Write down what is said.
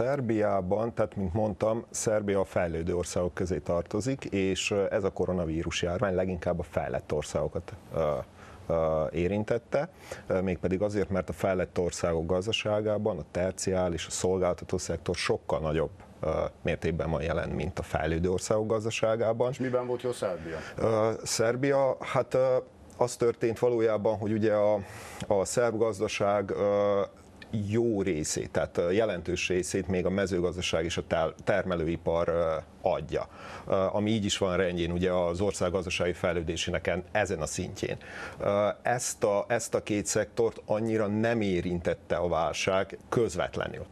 Szerbiában, tehát mint mondtam, Szerbia a fejlődő országok közé tartozik, és eh, ez a koronavírus járvány leginkább a fejlett országokat eh, eh, érintette, mégpedig azért, mert a fejlett országok gazdaságában a terciális, a szolgáltató szektor sokkal nagyobb mértékben van jelen, mint a fejlődő országok gazdaságában. És miben volt jó Szerbia? Szerbia, hát az történt valójában, hogy ugye a, a szerb gazdaság jó részét, tehát jelentős részét még a mezőgazdaság és a termelőipar adja, ami így is van rendjén, ugye az ország gazdasági fejlődésének ezen a szintjén. Ezt a, ezt a két szektort annyira nem érintette a válság közvetlenül.